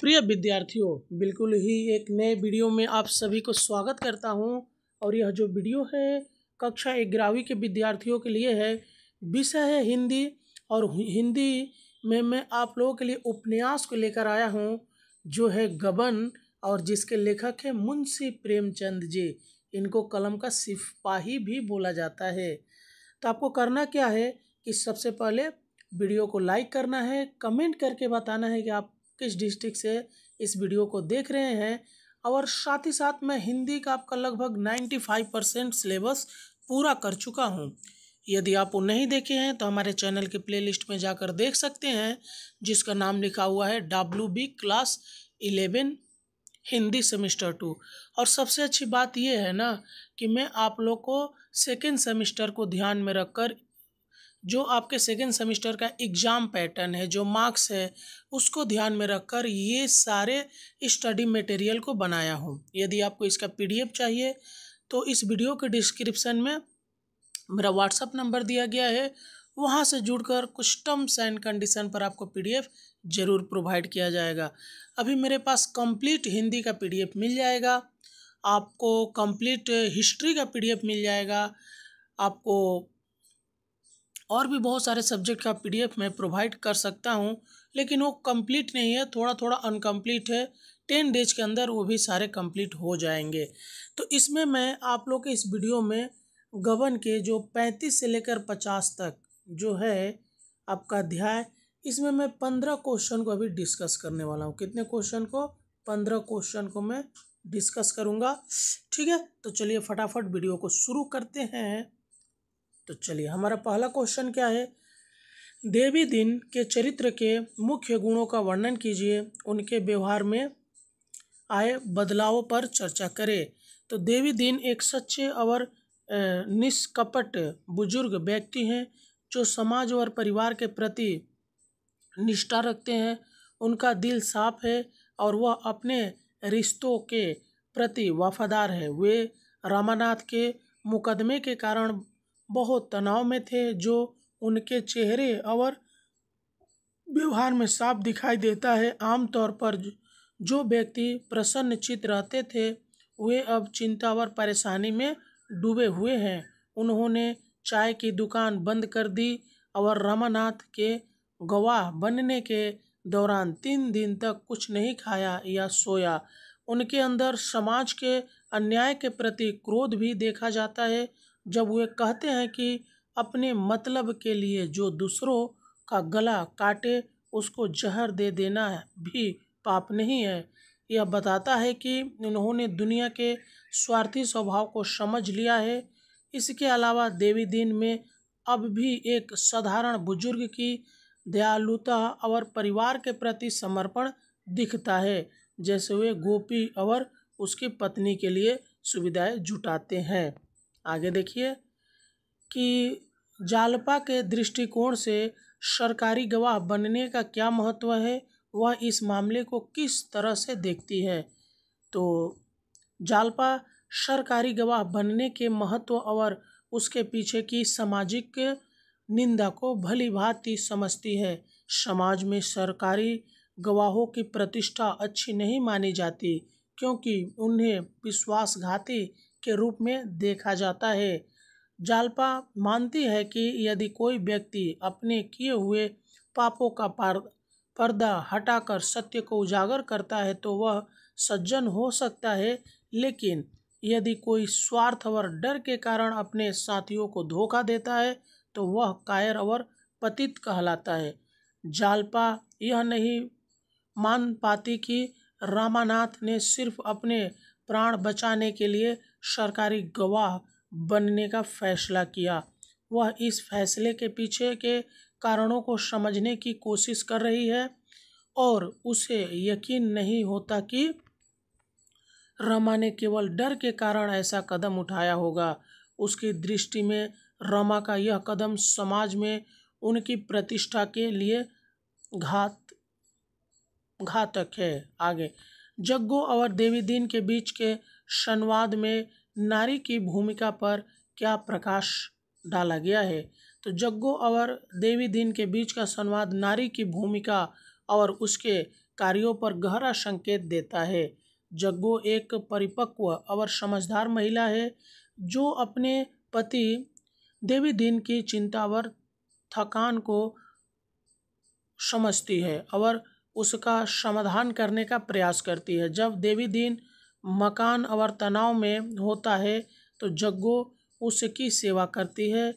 प्रिय विद्यार्थियों बिल्कुल ही एक नए वीडियो में आप सभी को स्वागत करता हूं और यह जो वीडियो है कक्षा ग्यारहवीं के विद्यार्थियों के लिए है विषय है हिंदी और हिंदी में मैं आप लोगों के लिए उपन्यास को लेकर आया हूं जो है गबन और जिसके लेखक है मुंशी प्रेमचंद जी इनको कलम का सिपाही भी बोला जाता है तो आपको करना क्या है कि सबसे पहले वीडियो को लाइक करना है कमेंट करके बताना है कि आप किस डिस्ट्रिक्ट से इस वीडियो को देख रहे हैं और साथ ही साथ मैं हिंदी का आपका लगभग नाइन्टी फाइव परसेंट सिलेबस पूरा कर चुका हूँ यदि आप वो नहीं देखे हैं तो हमारे चैनल के प्लेलिस्ट में जाकर देख सकते हैं जिसका नाम लिखा हुआ है W B class eleven Hindi semester two और सबसे अच्छी बात यह है ना कि मैं आप लोग को सेकेंड सेमिस्टर को ध्यान में रखकर जो आपके सेकेंड सेमिस्टर का एग्ज़ाम पैटर्न है जो मार्क्स है उसको ध्यान में रखकर ये सारे स्टडी मटेरियल को बनाया हूँ यदि आपको इसका पीडीएफ चाहिए तो इस वीडियो के डिस्क्रिप्शन में मेरा व्हाट्सअप नंबर दिया गया है वहाँ से जुड़कर कुछ टर्म्स एंड कंडीशन पर आपको पीडीएफ ज़रूर प्रोवाइड किया जाएगा अभी मेरे पास कंप्लीट हिंदी का पीडीएफ मिल जाएगा आपको कंप्लीट हिस्ट्री का पीडीएफ मिल जाएगा आपको और भी बहुत सारे सब्जेक्ट का पीडीएफ मैं प्रोवाइड कर सकता हूँ लेकिन वो कंप्लीट नहीं है थोड़ा थोड़ा अनकम्प्लीट है टेन डेज के अंदर वो भी सारे कंप्लीट हो जाएंगे तो इसमें मैं आप लोग के इस वीडियो में गबन के जो पैंतीस से लेकर पचास तक जो है आपका अध्याय इसमें मैं पंद्रह क्वेश्चन को अभी डिस्कस करने वाला हूँ कितने क्वेश्चन को पंद्रह क्वेश्चन को मैं डिस्कस करूँगा ठीक है तो चलिए फटाफट वीडियो को शुरू करते हैं तो चलिए हमारा पहला क्वेश्चन क्या है देवी दिन के चरित्र के मुख्य गुणों का वर्णन कीजिए उनके व्यवहार में आए बदलावों पर चर्चा करें तो देवी दिन एक सच्चे और निष्कपट बुजुर्ग व्यक्ति हैं जो समाज और परिवार के प्रति निष्ठा रखते हैं उनका दिल साफ है और वह अपने रिश्तों के प्रति वफादार है वे रामानाथ के मुकदमे के कारण बहुत तनाव में थे जो उनके चेहरे और व्यवहार में साफ दिखाई देता है आमतौर पर जो व्यक्ति प्रसन्नचित रहते थे वे अब चिंता और परेशानी में डूबे हुए हैं उन्होंने चाय की दुकान बंद कर दी और रमानाथ के गवाह बनने के दौरान तीन दिन तक कुछ नहीं खाया या सोया उनके अंदर समाज के अन्याय के प्रति क्रोध भी देखा जाता है जब वे कहते हैं कि अपने मतलब के लिए जो दूसरों का गला काटे उसको जहर दे देना भी पाप नहीं है यह बताता है कि उन्होंने दुनिया के स्वार्थी स्वभाव को समझ लिया है इसके अलावा देवी दिन में अब भी एक साधारण बुजुर्ग की दयालुता और परिवार के प्रति समर्पण दिखता है जैसे वे गोपी और उसकी पत्नी के लिए सुविधाएं जुटाते हैं आगे देखिए कि जालपा के दृष्टिकोण से सरकारी गवाह बनने का क्या महत्व है वह इस मामले को किस तरह से देखती है तो जालपा सरकारी गवाह बनने के महत्व और उसके पीछे की सामाजिक निंदा को भली भांति समझती है समाज में सरकारी गवाहों की प्रतिष्ठा अच्छी नहीं मानी जाती क्योंकि उन्हें विश्वासघाती के रूप में देखा जाता है जालपा मानती है कि यदि कोई व्यक्ति अपने किए हुए पापों का पर्दा हटाकर सत्य को उजागर करता है तो वह सज्जन हो सकता है लेकिन यदि कोई स्वार्थ और डर के कारण अपने साथियों को धोखा देता है तो वह कायर और पतित कहलाता है जालपा यह नहीं मान पाती कि रामानाथ ने सिर्फ अपने प्राण बचाने के लिए सरकारी गवाह बनने का फैसला किया वह इस फैसले के पीछे के कारणों को समझने की कोशिश कर रही है और उसे यकीन नहीं होता कि रमा ने केवल डर के कारण ऐसा कदम उठाया होगा उसकी दृष्टि में रमा का यह कदम समाज में उनकी प्रतिष्ठा के लिए घात घातक है आगे जग्गो और देवी दीन के बीच के संवाद में नारी की भूमिका पर क्या प्रकाश डाला गया है तो जग्गो और देवी दिन के बीच का संवाद नारी की भूमिका और उसके कार्यों पर गहरा संकेत देता है जग्गो एक परिपक्व और समझदार महिला है जो अपने पति देवी दिन की चिंता और थकान को समझती है और उसका समाधान करने का प्रयास करती है जब देवी दिन मकान और तनाव में होता है तो जग्गो उसकी सेवा करती है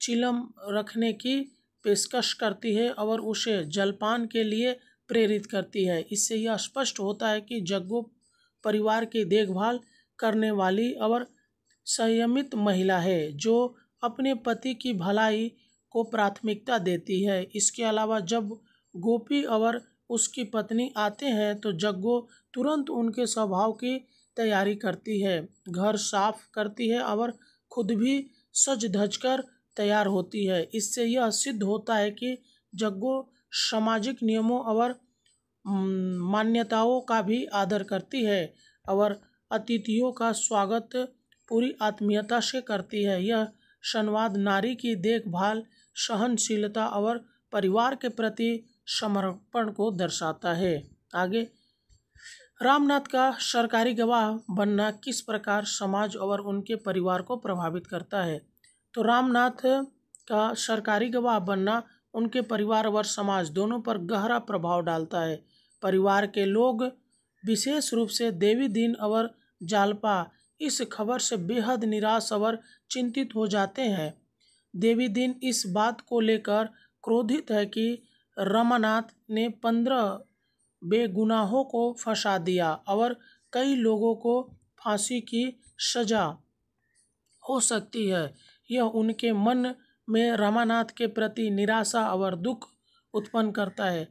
चिलम रखने की पेशकश करती है और उसे जलपान के लिए प्रेरित करती है इससे यह स्पष्ट होता है कि जग्गो परिवार की देखभाल करने वाली और संयमित महिला है जो अपने पति की भलाई को प्राथमिकता देती है इसके अलावा जब गोपी और उसकी पत्नी आते हैं तो जग्गो तुरंत उनके स्वभाव की तैयारी करती है घर साफ करती है और खुद भी सज धज कर तैयार होती है इससे यह सिद्ध होता है कि जग्गो सामाजिक नियमों और मान्यताओं का भी आदर करती है और अतिथियों का स्वागत पूरी आत्मीयता से करती है यह संवाद नारी की देखभाल सहनशीलता और परिवार के प्रति समर्पण को दर्शाता है आगे रामनाथ का सरकारी गवाह बनना किस प्रकार समाज और उनके परिवार को प्रभावित करता है तो रामनाथ का सरकारी गवाह बनना उनके परिवार और समाज दोनों पर गहरा प्रभाव डालता है परिवार के लोग विशेष रूप से देवी दीन और जालपा इस खबर से बेहद निराश और चिंतित हो जाते हैं देवी दीन इस बात को लेकर क्रोधित है कि रमानाथ ने पंद्रह बेगुनाहों को फंसा दिया और कई लोगों को फांसी की सजा हो सकती है यह उनके मन में रामानाथ के प्रति निराशा और दुख उत्पन्न करता है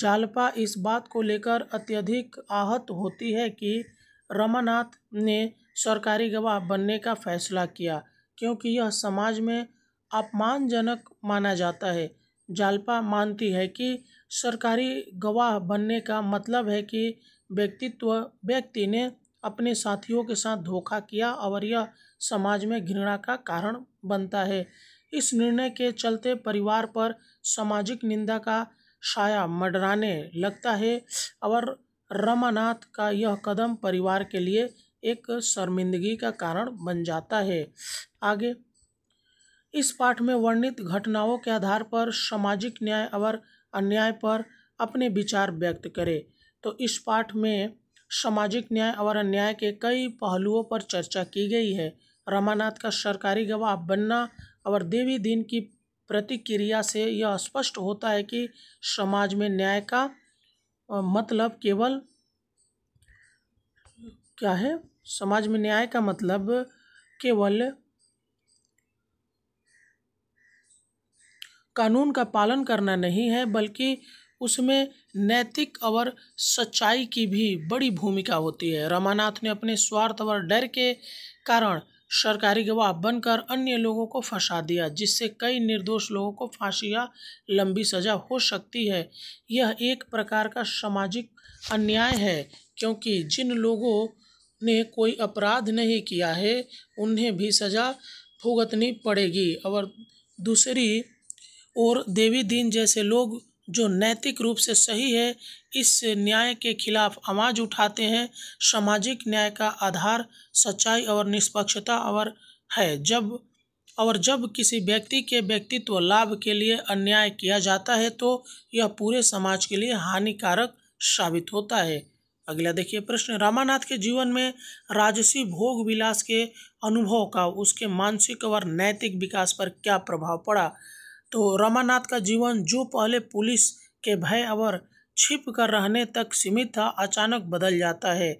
जालपा इस बात को लेकर अत्यधिक आहत होती है कि रमानाथ ने सरकारी गवाह बनने का फैसला किया क्योंकि यह समाज में अपमानजनक माना जाता है जालपा मानती है कि सरकारी गवाह बनने का मतलब है कि व्यक्तित्व व्यक्ति ने अपने साथियों के साथ धोखा किया और यह समाज में घृणा का कारण बनता है इस निर्णय के चलते परिवार पर सामाजिक निंदा का छाया मडराने लगता है और रमानाथ का यह कदम परिवार के लिए एक शर्मिंदगी का कारण बन जाता है आगे इस पाठ में वर्णित घटनाओं के आधार पर सामाजिक न्याय और अन्याय पर अपने विचार व्यक्त करें तो इस पाठ में सामाजिक न्याय और अन्याय के कई पहलुओं पर चर्चा की गई है रमानाथ का सरकारी गवाह बनना और देवी दिन की प्रतिक्रिया से यह स्पष्ट होता है कि समाज में न्याय का मतलब केवल क्या है समाज में न्याय का मतलब केवल कानून का पालन करना नहीं है बल्कि उसमें नैतिक और सच्चाई की भी बड़ी भूमिका होती है रमानाथ ने अपने स्वार्थ और डर के कारण सरकारी गवाह बनकर अन्य लोगों को फंसा दिया जिससे कई निर्दोष लोगों को फांसी या लंबी सजा हो सकती है यह एक प्रकार का सामाजिक अन्याय है क्योंकि जिन लोगों ने कोई अपराध नहीं किया है उन्हें भी सज़ा भुगतनी पड़ेगी और दूसरी और देवी दीन जैसे लोग जो नैतिक रूप से सही है इस न्याय के खिलाफ आवाज़ उठाते हैं सामाजिक न्याय का आधार सच्चाई और निष्पक्षता और है जब और जब किसी व्यक्ति के व्यक्तित्व लाभ के लिए अन्याय किया जाता है तो यह पूरे समाज के लिए हानिकारक साबित होता है अगला देखिए प्रश्न रामानाथ के जीवन में राजसी भोग विलास के अनुभव का उसके मानसिक और नैतिक विकास पर क्या प्रभाव पड़ा तो रमानाथ का जीवन जो पहले पुलिस के भय और छिप कर रहने तक सीमित था अचानक बदल जाता है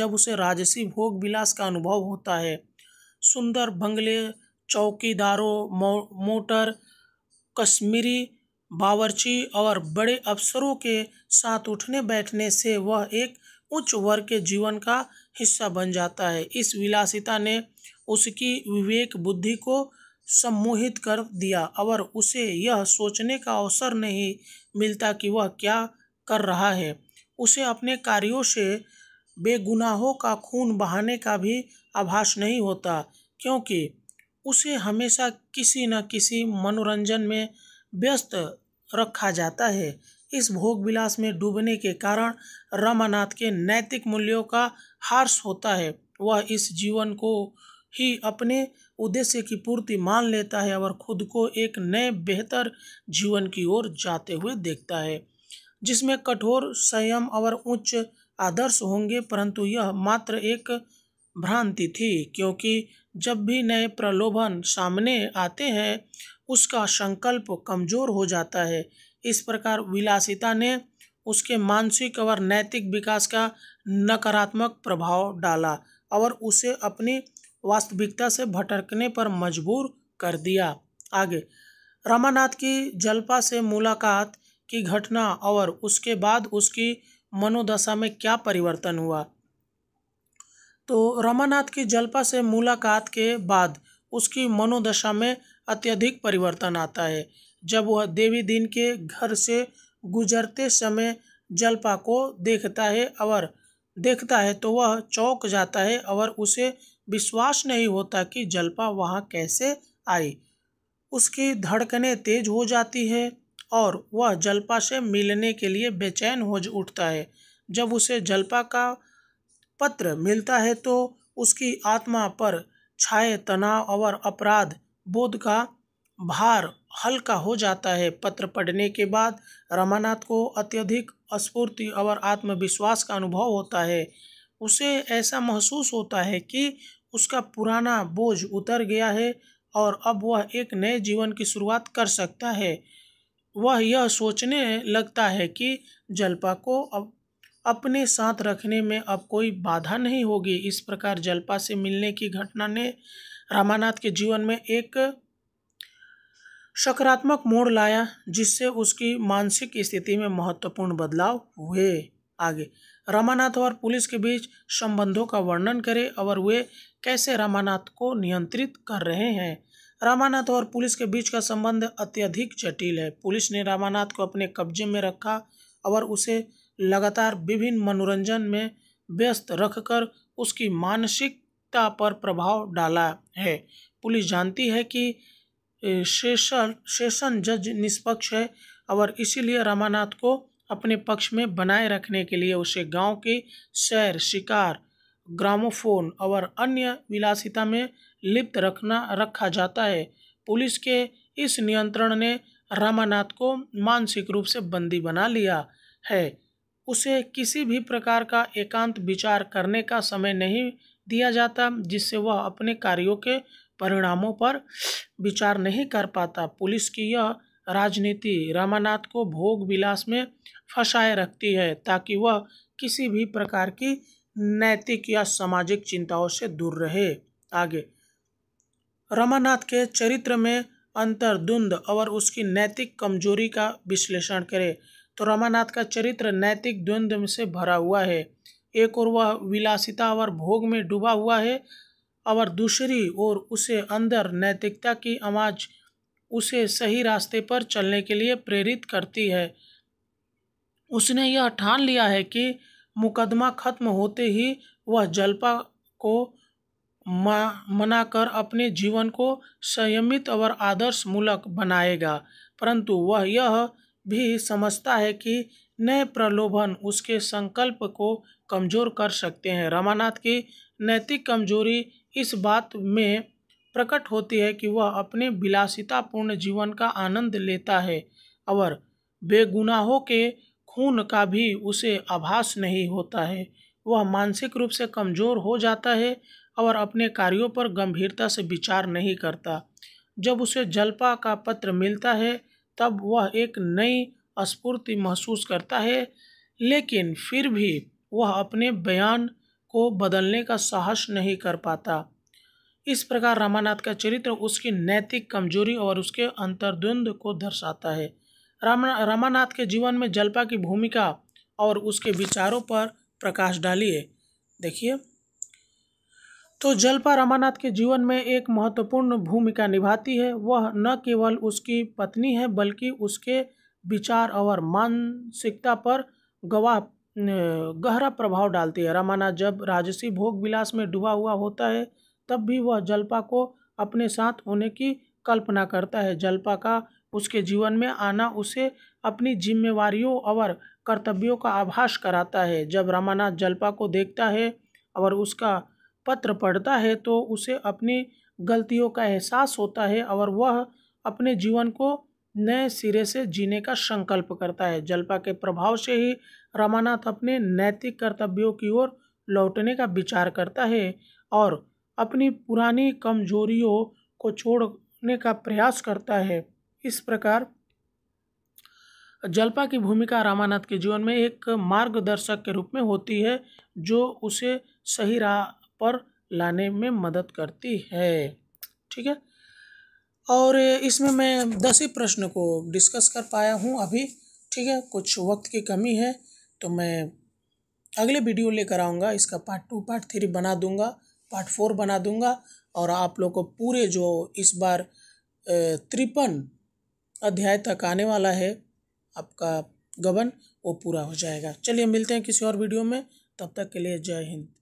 जब उसे राजसी भोग विलास का अनुभव होता है सुंदर बंगले चौकीदारों मो, मोटर कश्मीरी बावर्ची और बड़े अफसरों के साथ उठने बैठने से वह एक उच्च वर्ग के जीवन का हिस्सा बन जाता है इस विलासिता ने उसकी विवेक बुद्धि को सम्मोहित कर दिया और उसे यह सोचने का अवसर नहीं मिलता कि वह क्या कर रहा है उसे अपने कार्यों से बेगुनाहों का खून बहाने का भी आभास नहीं होता क्योंकि उसे हमेशा किसी न किसी मनोरंजन में व्यस्त रखा जाता है इस भोग विलास में डूबने के कारण रमानाथ के नैतिक मूल्यों का हार्स होता है वह इस जीवन को ही अपने उद्देश्य की पूर्ति मान लेता है और खुद को एक नए बेहतर जीवन की ओर जाते हुए देखता है जिसमें कठोर संयम और उच्च आदर्श होंगे परंतु यह मात्र एक भ्रांति थी क्योंकि जब भी नए प्रलोभन सामने आते हैं उसका संकल्प कमजोर हो जाता है इस प्रकार विलासिता ने उसके मानसिक और नैतिक विकास का नकारात्मक प्रभाव डाला और उसे अपनी वास्तविकता से भटकने पर मजबूर कर दिया आगे रमानाथ की जलपा से मुलाकात की घटना और उसके बाद उसकी मनोदशा में क्या परिवर्तन हुआ तो रमानाथ की जलपा से मुलाकात के बाद उसकी मनोदशा में अत्यधिक परिवर्तन आता है जब वह देवी दिन के घर से गुजरते समय जलपा को देखता है और देखता है तो वह चौक जाता है और उसे विश्वास नहीं होता कि जलपा वहाँ कैसे आई उसकी धड़कनें तेज हो जाती है और वह जलपा से मिलने के लिए बेचैन हो उठता है जब उसे जलपा का पत्र मिलता है तो उसकी आत्मा पर छाए तनाव और अपराध बोध का भार हल्का हो जाता है पत्र पढ़ने के बाद रमानाथ को अत्यधिक स्फूर्ति और आत्मविश्वास का अनुभव होता है उसे ऐसा महसूस होता है कि उसका पुराना बोझ उतर गया है और अब वह एक नए जीवन की शुरुआत कर सकता है वह यह सोचने लगता है कि जलपा को अब अपने साथ रखने में अब कोई बाधा नहीं होगी इस प्रकार जलपा से मिलने की घटना ने रामानाथ के जीवन में एक सकारात्मक मोड़ लाया जिससे उसकी मानसिक स्थिति में महत्वपूर्ण बदलाव हुए आगे रामानाथ और पुलिस के बीच संबंधों का वर्णन करें और वे कैसे रामानाथ को नियंत्रित कर रहे हैं रामानाथ और पुलिस के बीच का संबंध अत्यधिक जटिल है पुलिस ने रामानाथ को अपने कब्जे में रखा और उसे लगातार विभिन्न मनोरंजन में व्यस्त रखकर उसकी मानसिकता पर प्रभाव डाला है पुलिस जानती है कि सेशन सेशन जज निष्पक्ष है और इसीलिए रामानाथ को अपने पक्ष में बनाए रखने के लिए उसे गांव के सैर शिकार ग्रामोफोन और अन्य विलासिता में लिप्त रखना रखा जाता है पुलिस के इस नियंत्रण ने रामानाथ को मानसिक रूप से बंदी बना लिया है उसे किसी भी प्रकार का एकांत विचार करने का समय नहीं दिया जाता जिससे वह अपने कार्यों के परिणामों पर विचार नहीं कर पाता पुलिस की यह राजनीति रामानाथ को भोग विलास में फंसाए रखती है ताकि वह किसी भी प्रकार की नैतिक या सामाजिक चिंताओं से दूर रहे आगे रमानाथ के चरित्र में अंतरद्वंद और उसकी नैतिक कमजोरी का विश्लेषण करें तो रमानाथ का चरित्र नैतिक द्वंद्व से भरा हुआ है एक और वह विलासिता और भोग में डूबा हुआ है और दूसरी ओर उसे अंदर नैतिकता की आवाज उसे सही रास्ते पर चलने के लिए प्रेरित करती है उसने यह ठान लिया है कि मुकदमा खत्म होते ही वह जलपा को मना कर अपने जीवन को संयमित और आदर्श मूलक बनाएगा परंतु वह यह भी समझता है कि नए प्रलोभन उसके संकल्प को कमज़ोर कर सकते हैं रमानाथ की नैतिक कमजोरी इस बात में प्रकट होती है कि वह अपने विलासितापूर्ण जीवन का आनंद लेता है और बेगुनाहों के खून का भी उसे आभास नहीं होता है वह मानसिक रूप से कमज़ोर हो जाता है और अपने कार्यों पर गंभीरता से विचार नहीं करता जब उसे जलपा का पत्र मिलता है तब वह एक नई स्फूर्ति महसूस करता है लेकिन फिर भी वह अपने बयान को बदलने का साहस नहीं कर पाता इस प्रकार रामानाथ का चरित्र उसकी नैतिक कमजोरी और उसके अंतर्द्वंद को दर्शाता है राम रामानाथ के जीवन में जलपा की भूमिका और उसके विचारों पर प्रकाश डालिए देखिए तो जलपा रामानाथ के जीवन में एक महत्वपूर्ण भूमिका निभाती है वह न केवल उसकी पत्नी है बल्कि उसके विचार और मानसिकता पर गवाह गहरा प्रभाव डालती है रामानाथ जब राजसी भोग विलास में डूबा हुआ होता है तब भी वह जलपा को अपने साथ होने की कल्पना करता है जलपा का उसके जीवन में आना उसे अपनी जिम्मेवारियों और कर्तव्यों का आभास कराता है जब रामानाथ जलपा को देखता है और उसका पत्र पढ़ता है तो उसे अपनी गलतियों का एहसास होता है और वह अपने जीवन को नए सिरे से जीने का संकल्प करता है जलपा के प्रभाव से ही रामानाथ अपने नैतिक कर्तव्यों की ओर लौटने का विचार करता है और अपनी पुरानी कमजोरियों को छोड़ने का प्रयास करता है इस प्रकार जलपा की भूमिका रामानाथ के जीवन में एक मार्गदर्शक के रूप में होती है जो उसे सही राह पर लाने में मदद करती है ठीक है और इसमें मैं दस ही प्रश्न को डिस्कस कर पाया हूँ अभी ठीक है कुछ वक्त की कमी है तो मैं अगले वीडियो लेकर आऊँगा इसका पार्ट टू पार्ट थ्री बना दूँगा पार्ट फोर बना दूंगा और आप लोग को पूरे जो इस बार तिरपन अध्याय तक आने वाला है आपका गबन वो पूरा हो जाएगा चलिए मिलते हैं किसी और वीडियो में तब तक के लिए जय हिंद